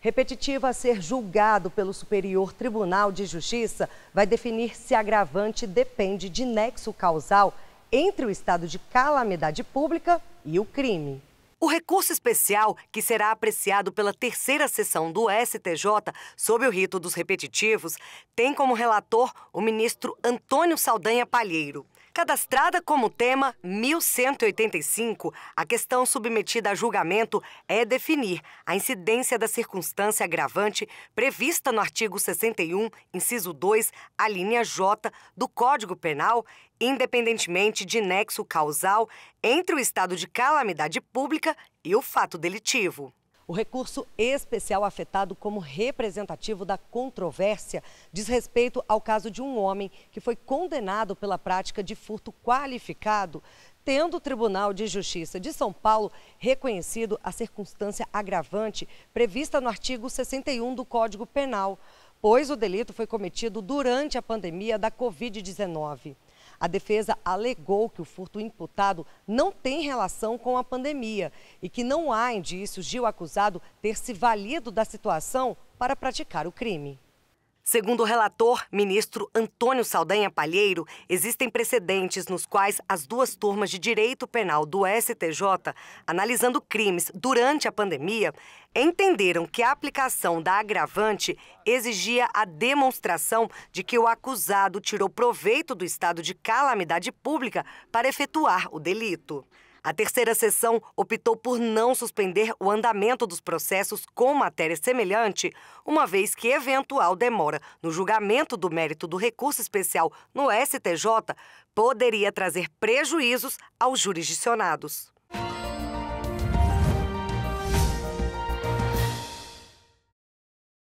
Repetitiva a ser julgado pelo Superior Tribunal de Justiça vai definir se agravante depende de nexo causal entre o estado de calamidade pública e o crime. O recurso especial, que será apreciado pela terceira sessão do STJ sob o rito dos repetitivos, tem como relator o ministro Antônio Saldanha Palheiro. Cadastrada como tema 1185, a questão submetida a julgamento é definir a incidência da circunstância agravante prevista no artigo 61, inciso 2, a linha J do Código Penal, independentemente de nexo causal entre o estado de calamidade pública e o fato delitivo. O recurso especial afetado como representativo da controvérsia diz respeito ao caso de um homem que foi condenado pela prática de furto qualificado, tendo o Tribunal de Justiça de São Paulo reconhecido a circunstância agravante prevista no artigo 61 do Código Penal pois o delito foi cometido durante a pandemia da Covid-19. A defesa alegou que o furto imputado não tem relação com a pandemia e que não há indícios de o acusado ter se valido da situação para praticar o crime. Segundo o relator, ministro Antônio Saldanha Palheiro, existem precedentes nos quais as duas turmas de direito penal do STJ, analisando crimes durante a pandemia, entenderam que a aplicação da agravante exigia a demonstração de que o acusado tirou proveito do estado de calamidade pública para efetuar o delito. A terceira sessão optou por não suspender o andamento dos processos com matéria semelhante, uma vez que eventual demora no julgamento do mérito do recurso especial no STJ poderia trazer prejuízos aos jurisdicionados.